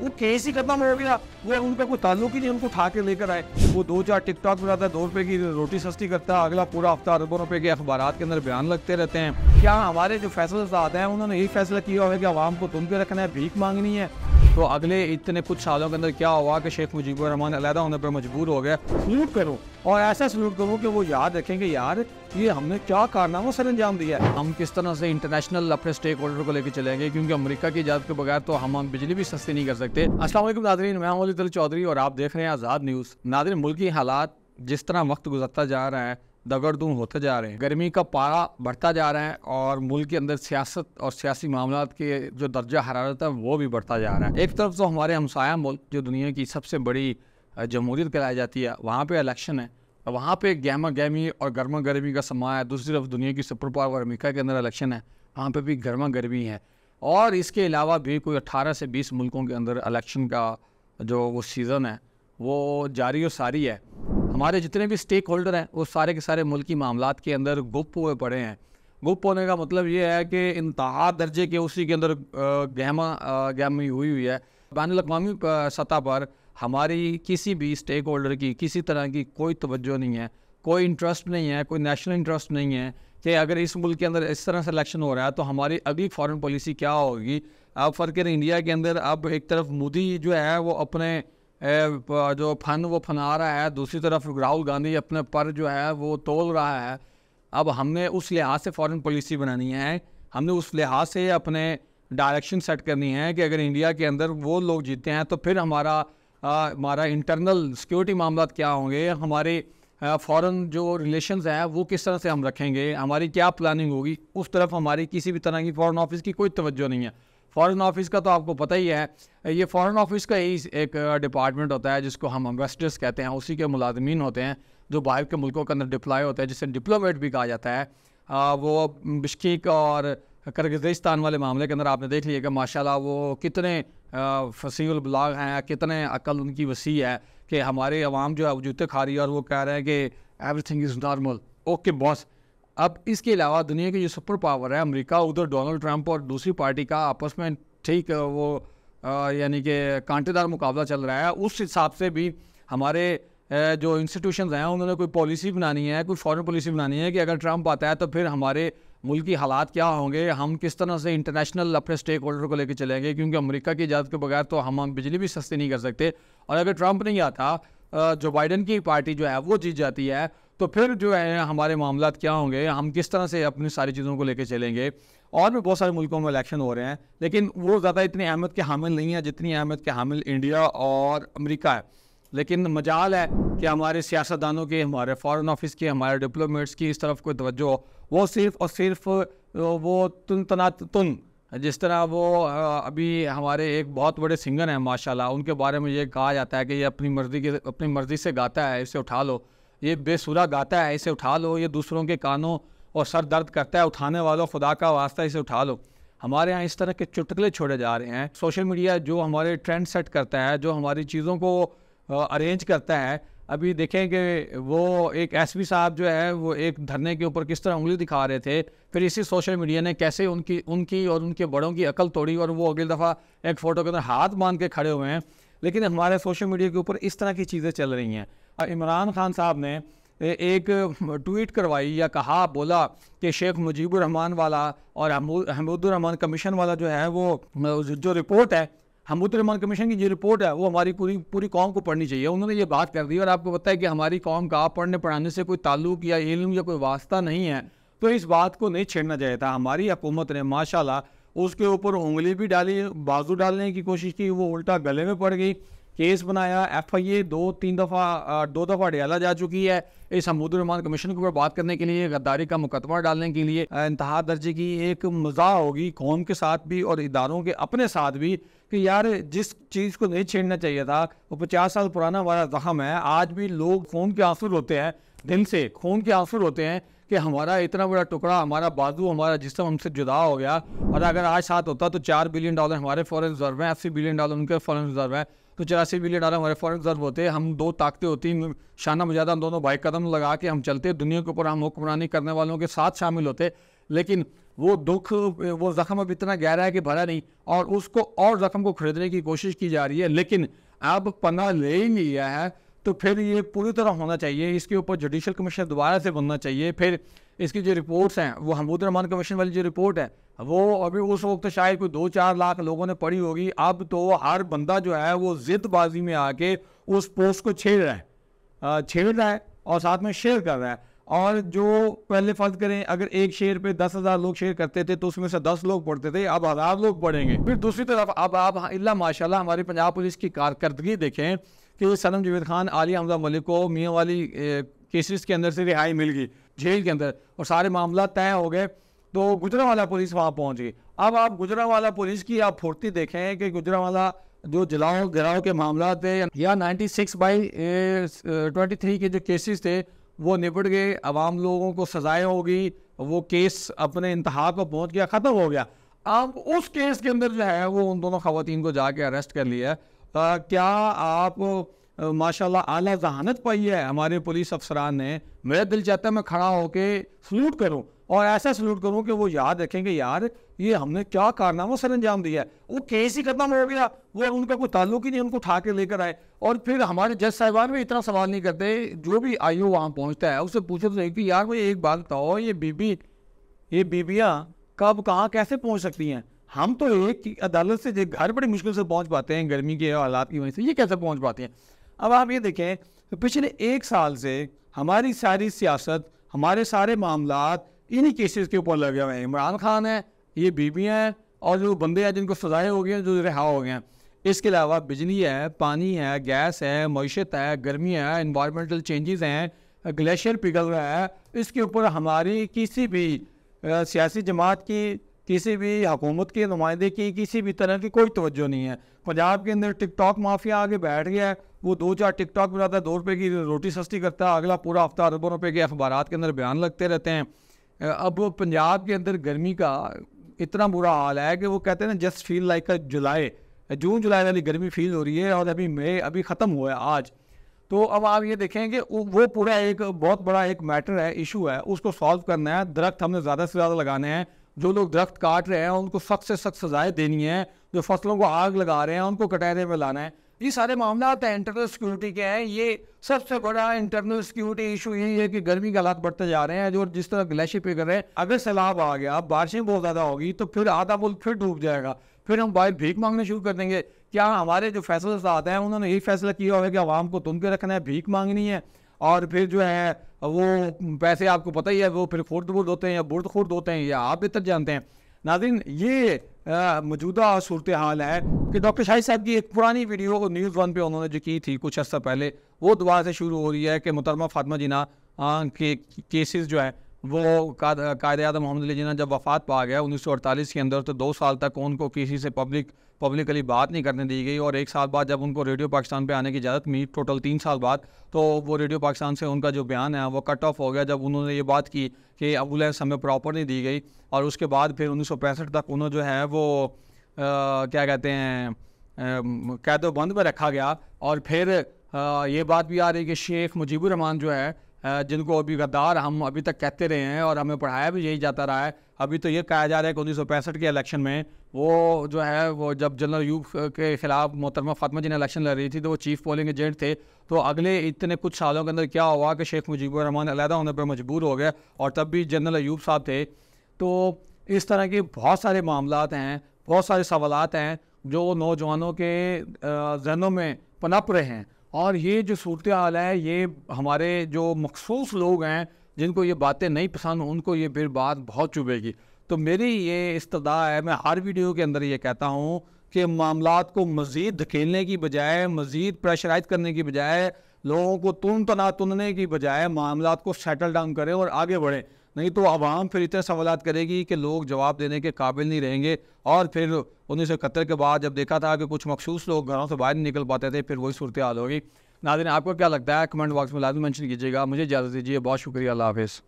वो केस ही खत्म हो गया वो उनका कोई ताल्लुक ही नहीं उनको उठा के लेकर आए वो दो चार टिकटॉक बनाता है दो रुपए की रोटी सस्ती करता है अगला पूरा हफ्ता अरबों रुपये के अखबार के अंदर बयान लगते रहते हैं क्या हमारे जो फैसले आते हैं उन्होंने यही फैसला किया हुआ है कि आवाम को तुम पे रखना है भीख मांगनी है तो अगले इतने कुछ सालों के अंदर क्या हुआ कि शेख मुजीबर रहमान अलहदा होने पर मजबूर हो गया सलूट करो और ऐसा सलूट करो कि वो याद रखें कि यार ये हमने क्या कारनामा सर अंजाम दिया है हम किस तरह से इंटरनेशनल अपने स्टेक होल्डर को लेकर चलेंगे क्योंकि अमेरिका की इजाजत के बगैर तो हम बिजली भी सस्ती नहीं कर सकते असल नादरीन मैं अली चौधरी और आप देख रहे हैं आज़ाद न्यूज़ नादरी मुल्की हालात जिस तरह वक्त गुजरता जा रहा है दूँ होते जा रहे हैं गर्मी का पारा बढ़ता जा रहा है और मुल्क के अंदर सियासत और सियासी मामला के जो दर्जा हरारत है वो भी बढ़ता जा रहा है एक तरफ तो हमारे हमसाया मुल्क जो दुनिया की सबसे बड़ी जमहूरीत कराई जाती है वहाँ पर इलेक्शन है वहाँ पर गहमा गहमी और गर्मा गर्मी का समा है दूसरी तरफ दुनिया की सुपर पावर अमेरिका के अंदर इलेक्शन है वहाँ पर भी गर्मा गर्मी है और इसके अलावा भी कोई अट्ठारह से बीस मुल्कों के अंदर इलेक्शन का जो वो सीज़न है वो जारी और सारी है हमारे जितने भी स्टेक होल्डर हैं वो सारे के सारे मुल्की मामला के अंदर गुप्त हुए पड़े हैं गुप्त होने का मतलब ये है कि इंतहा दर्जे के उसी के अंदर गहमा गहमी हुई हुई है बैन अवी सतह पर हमारी किसी भी स्टेक होल्डर की किसी तरह की कोई तवज्जो नहीं है कोई इंटरेस्ट नहीं है कोई नेशनल इंटरेस्ट नहीं है कि अगर इस मुल्क के अंदर इस तरह से इलेक्शन हो रहा है तो हमारी अगली फॉरेन पॉलिसी क्या होगी अब फर्क इंडिया के अंदर अब एक तरफ मोदी जो है वो अपने जो फन वो फना रहा है दूसरी तरफ राहुल गांधी अपने पर जो है वो तोल रहा है अब हमने उस लिहाज से फॉरेन पॉलिसी बनानी है हमने उस लिहाज से अपने डायरेक्शन सेट करनी है कि अगर इंडिया के अंदर वो लोग जीते हैं तो फिर हमारा हमारा इंटरनल सिक्योरिटी मामला क्या होंगे हमारे फॉरेन जो रिलेशन है वो किस तरह से हम रखेंगे हमारी क्या प्लानिंग होगी उस तरफ हमारी किसी भी तरह की फॉरेन ऑफिस की कोई तवज्जो नहीं है फॉरेन ऑफिस का तो आपको पता ही है ये फॉरेन ऑफिस का ही एक डिपार्टमेंट होता है जिसको हम एम्बेसडर्स कहते हैं उसी के मुलाजमीन होते हैं जो बाहर के मुल्कों के अंदर डिप्लॉय होते हैं जिसे डिप्लोमेट भी कहा जाता है आ, वो बिश्किक और करगजिस्तान वाले मामले के अंदर आपने देख लिया कि माशाल्लाह वो कितने फसील ब्लाग हैं कितने अकल उनकी वसी है कि हमारे आवाम जो है जूते खा रही है और वो कह रहे हैं कि everything is normal okay boss अब इसके अलावा दुनिया की जो सुपर पावर है अमेरिका उधर डोनाल्ड ट्रंप और दूसरी पार्टी का आपस में ठीक वो यानी कि कांटेदार मुकाबला चल रहा है उस हिसाब से भी हमारे जो इंस्टीट्यूशन हैं उन्होंने कोई पॉलिसी बनानी है कोई फॉरेन पॉलिसी बनानी है कि अगर ट्रंप आता है तो फिर हमारे मुल्क की हालात क्या होंगे हम किस तरह से इंटरनेशनल अपने स्टेक होल्डर को लेकर चलेंगे क्योंकि अमेरिका की इजाज़त के बगैर तो हम बिजली भी सस्ती नहीं कर सकते और अगर ट्रंप नहीं आता जो बाइडन की पार्टी जो है वो जीत जाती है तो फिर जो है हमारे मामला क्या होंगे हम किस तरह से अपनी सारी चीज़ों को लेकर चलेंगे और भी बहुत सारे मुल्कों में इलेक्शन हो रहे हैं लेकिन वो ज़्यादा इतनी अहमियत के हामिल नहीं है जितनी अहमियत के हामिल इंडिया और अमेरिका है लेकिन मजाल है कि हमारे सियासतदानों के हमारे फॉरेन ऑफिस के हमारे डिप्लोमेट्स की इस तरफ कोई तवज्जो वो सिर्फ और सिर्फ वो तुन तना तुन जिस तरह वो अभी हमारे एक बहुत बड़े सिंगर हैं माशाल्लाह उनके बारे में ये कहा जाता है कि ये अपनी मर्ज़ी के अपनी मर्ज़ी से गाता है इसे उठा लो ये बेसुरा गाता है इसे उठा लो ये दूसरों के कानों और सर दर्द करता है उठाने वालों खुदा का वास्ता इसे उठा लो हमारे यहाँ इस तरह के चुटकले छोड़े जा रहे हैं सोशल मीडिया जो हमारे ट्रेंड सेट करता है जो हमारी चीज़ों को अरेंज करता है अभी देखें कि वो एक पी साहब जो है वो एक धरने के ऊपर किस तरह उंगली दिखा रहे थे फिर इसी सोशल मीडिया ने कैसे उनकी उनकी और उनके बड़ों की अकल तोड़ी और वो अगली दफ़ा एक फ़ोटो के अंदर हाथ बांध के खड़े हुए हैं लेकिन हमारे सोशल मीडिया के ऊपर इस तरह की चीज़ें चल रही हैं इमरान खान साहब ने एक ट्वीट करवाई या कहा बोला कि शेख मुजीबरहमान वाला और हमूदरहमान कमीशन वाला जो है वो जो रिपोर्ट है हमूदरहमान कमीशन की जो रिपोर्ट है वो हमारी पूरी पूरी कौम को पढ़नी चाहिए उन्होंने ये बात कर दी और आपको पता है कि हमारी कौम का पढ़ने पढ़ाने से कोई ताल्लुक या इलम या कोई वास्ता नहीं है तो इस बात को नहीं छेड़ना चाहिए था हमारी हुकूमत ने माशाला उसके ऊपर उंगली भी डाली बाजू डालने की कोशिश की वो उल्टा गले में पड़ गई केस बनाया एफ आई ए दो तीन दफ़ा दो दफ़ा डियाला जा चुकी है इस हमूदरमान कमीशन के ऊपर बात करने के लिए गद्दारी का मुकदमा डालने के लिए इंतहा दर्जे की एक मज़ा होगी कौम के साथ भी और इदारों के अपने साथ भी कि यार जिस चीज़ को नहीं छेड़ना चाहिए था वो पचास साल पुराना हमारा जख्म है आज भी लोग खून के आंसुर होते हैं दिल से खून के आंसुर होते हैं कि हमारा इतना बड़ा टुकड़ा हमारा बाजू हमारा जिसम हमसे जुदा हो गया और अगर आज साथ होता तो चार बिलियन डॉलर हमारे फॉरन रिजर्व हैं अस्सी बिलियन डॉलर उनके फॉरन रिजर्व हैं तो चौरासी बिलियन डॉलर हमारे फॉरन रिजर्व होते हैं हम दो ताकतें होती हैं शाना मजादा हम दोनों बाइक कदम लगा के हम चलते दुनिया के ऊपर हम हुक्मरानी करने वालों के साथ शामिल होते लेकिन वो दुख वो जख्म अब इतना गहरा है कि भरा नहीं और उसको और ज़ख़म को खरीदने की कोशिश की जा रही है लेकिन अब पना ले ही लिया है तो फिर ये पूरी तरह होना चाहिए इसके ऊपर जुडिशल कमीशन दोबारा से बनना चाहिए फिर इसकी जो रिपोर्ट्स हैं वो हमूद रहमान कमीशन वाली जो रिपोर्ट है वो अभी उस वक्त तो शायद कोई दो चार लाख लोगों ने पढ़ी होगी अब तो हर बंदा जो है वो जिदबाजी में आके उस पोस्ट को छेड़ रहा है छेड़ रहा है और साथ में शेयर कर रहा है और जो पहले फर्ज करें अगर एक शेयर पे दस हज़ार लोग शेयर करते थे तो उसमें से दस लोग पढ़ते थे अब हज़ार लोग पढ़ेंगे फिर दूसरी तरफ अब आप इला माशाल्लाह हमारी पंजाब पुलिस की कारकर्दगी देखें कि सनम जवेद खान आली हमजा मलिक को मियाँ वाली केसेस के अंदर से रिहाई मिल गई जेल के अंदर और सारे मामला तय हो गए तो गुजरा वाला पुलिस वहाँ पहुँच गई अब आप गुजरा वाला पुलिस की आप फुर्ती देखें कि गुजरा वाला जो जलाओ गिराओ के मामला थे या 96 सिक्स बाई ट्वेंटी के जो केसेस थे वो निपट गए आवाम लोगों को सजाएं हो गई वो केस अपने इंतहा को पहुँच गया ख़त्म हो गया अब उस केस के अंदर जो है वो उन दोनों खातन को जाके अरेस्ट कर लिया आ, क्या आप माशाल्लाह आला जहानत पाई है हमारे पुलिस अफसरान ने मेरा दिल चाहता है मैं खड़ा होकर सल्यूट करूँ और ऐसा सल्यूट करूँ कि वो याद रखेंगे यार ये हमने क्या कारनामा सर अंजाम दिया है वो केस ही खत्म हो गया वो उनका कोई ताल्लुक ही नहीं उनको उठा के लेकर आए और फिर हमारे जज साहिबान भी इतना सवाल नहीं करते जो भी आई ओ वहाँ पहुँचता है उससे पूछे तो नहीं कि यार भाई एक बात बताओ ये बीबी ये बीबियाँ कब कहाँ कैसे पहुँच सकती हैं हम तो एक अदालत से घर बड़ी मुश्किल से पहुंच पाते हैं गर्मी के हालात की वजह से ये कैसे पहुंच पाते हैं अब आप ये देखें तो पिछले एक साल से हमारी सारी सियासत हमारे सारे मामला इन्हीं केसेस के ऊपर लगे हुए हैं इमरान खान है ये बीबियाँ हैं और जो बंदे हैं जिनको सजाएं हो गए हैं जो रिहा हो गए हैं इसके अलावा बिजली है पानी है गैस है मीशत है गर्मी है इन्वायरमेंटल चेंजेस हैं ग्लेशियर पिघल रहा है इसके ऊपर हमारी किसी भी सियासी जमात की किसी भी हुकूमत के नुमाइंदे की किसी भी तरह की कोई तोज्जो नहीं है पंजाब के अंदर टिकटॉक माफिया आगे बैठ गया है वो दो चार टिकटॉक बनाता है दो रुपये की रोटी सस्ती करता है अगला पूरा हफ्ता अरबों रुपये के अखबार के अंदर बयान लगते रहते हैं अब पंजाब के अंदर गर्मी का इतना बुरा हाल है कि वो कहते हैं ना जस्ट फील लाइक अ जुलाई जून जुलाई वाली गर्मी फील हो रही है और अभी मई अभी ख़त्म हुआ है आज तो अब आप ये देखें कि वो पूरा एक बहुत बड़ा एक मैटर है इशू है उसको सॉल्व करना है दरख्त हमने ज़्यादा से ज़्यादा लगाने हैं जो लोग दरख्त काट रहे हैं उनको सख्त से सख्त सजाएं देनी है जो फसलों को आग लगा रहे हैं उनको कटहरे में लाना है ये सारे मामला हैं इंटरनल सिक्योरिटी के हैं ये सबसे बड़ा इंटरनल सिक्योरिटी इशू यही है कि गर्मी के हालात बढ़ते जा रहे हैं जो जिस तरह ग्लेशियर पे कर रहे हैं अगर सैलाब आ गया बारिशें बहुत ज़्यादा होगी तो फिर आधा मुल्क फिर डूब जाएगा फिर हम बाहर भीख मांगने शुरू कर देंगे क्या हमारे जो फैसले आते हैं उन्होंने यही फैसला किया हुआ है कि आवाम को तुम के रखना है भीख मांगनी है और फिर जो है वो पैसे आपको पता ही है वो फिर खुर्द बुर्द होते हैं या बुर्द खुर्द होते हैं या आप बेहतर जानते हैं नाजिन ये मौजूदा सूरत हाल है कि डॉक्टर शाहिद साहब की एक पुरानी वीडियो न्यूज़ वन पे उन्होंने जो की थी कुछ अर्सा पहले वो दोबारा से शुरू हो रही है कि मुतरमा फातमा जिना के केसेस जो है वो कायद अदम मोहम्मद अली जिना जब वफात पा गया उन्नीस सौ अड़तालीस के अंदर तो दो साल तक उनको किसी से पब्लिक पब्लिकली बात नहीं करने दी गई और एक साल बाद जब उनको रेडियो पाकिस्तान पे आने की इजाज़त मिली टोटल तीन साल बाद तो वो रेडियो पाकिस्तान से उनका जो बयान है वो कट ऑफ हो गया जब उन्होंने ये बात की कि एम्बुलेंस हमें प्रॉपर नहीं दी गई और उसके बाद फिर उन्नीस तक उन्होंने जो है वो आ, क्या कहते हैं कैदोबंद में रखा गया और फिर आ, ये बात भी आ रही कि शेख मुजीबुर रहमान जो है जिनको अभी गद्दार हम अभी तक कहते रहे हैं और हमें पढ़ाया भी यही जाता रहा है अभी तो ये कहा जा रहा है कि उन्नीस के इलेक्शन में वो जो है वो जब जनरल यूप के ख़िलाफ़ मोहतरमा फातमा जी ने इलेक्शन लड़ रही थी तो वो चीफ़ पोलिंग एजेंट थे तो अगले इतने कुछ सालों के अंदर क्या हुआ कि शेख मुजीबरहमान अलहदा होने पर मजबूर हो गए और तब भी जनरल ऐब साहब थे तो इस तरह के बहुत सारे मामला हैं बहुत सारे सवालत हैं जो नौजवानों के जहनों में पनप रहे हैं और ये जो सूरत हाल है ये हमारे जो मखसूस लोग हैं जिनको ये बातें नहीं पसंद उनको ये फिर बात बहुत चुभेगी तो मेरी ये इस्तः है मैं हर वीडियो के अंदर ये कहता हूँ कि मामला को मज़ीद धकेलने की बजाय मज़ीद प्रेशराइज करने की बजाय लोगों को तुन तना तुनने की बजाय मामला को सेटल डाउन करें और आगे बढ़ें नहीं तो आवाम फिर इतने सवाल करेगी कि लोग जवाब देने के काबिल नहीं रहेंगे और फिर उन्नीस सौ के बाद जब देखा था कि कुछ मखसूस लोग घरों से बाहर नहीं निकल पाते थे फिर वही सूरत हाल होगी नादिन आपको क्या लगता है कमेंट बॉक्स में लाजम मैंशन कीजिएगा मुझे इजाज़त दीजिए बहुत शुक्रिया अल्लाह हाफिज़